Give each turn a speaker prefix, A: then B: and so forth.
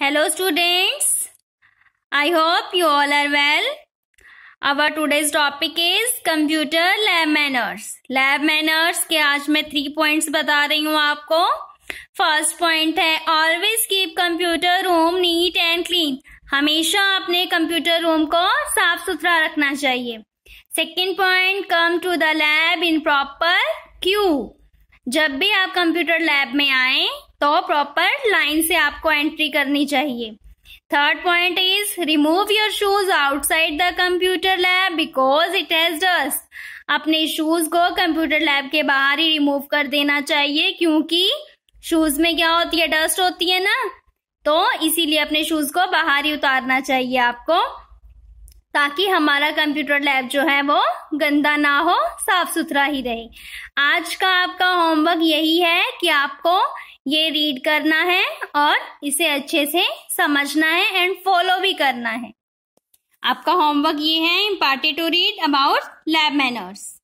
A: hello students I hope you all are well our today's topic is computer lab manners lab manners के आज मैं three points बता रही हूँ आपको फर्स्ट पॉइंट है always keep computer room neat and clean हमेशा अपने कंप्यूटर रूम को साफ सुथरा रखना चाहिए second point come to the lab in proper queue जब भी आप कंप्यूटर लैब में आए तो प्रॉपर लाइन से आपको एंट्री करनी चाहिए third point is remove your shoes outside the computer lab because it has dust अपने शूज को कंप्यूटर लैब के बाहर ही रिमूव कर देना चाहिए क्योंकि शूज में क्या होती है डस्ट होती है ना तो इसीलिए अपने शूज को बाहर ही उतारना चाहिए आपको ताकि हमारा कंप्यूटर लैब जो है वो गंदा ना हो साफ सुथरा ही रहे आज का आपका होमवर्क यही है कि आपको ये रीड करना है और इसे अच्छे से समझना है एंड फॉलो भी करना है आपका होमवर्क ये है इम्पार्टी to read about lab manners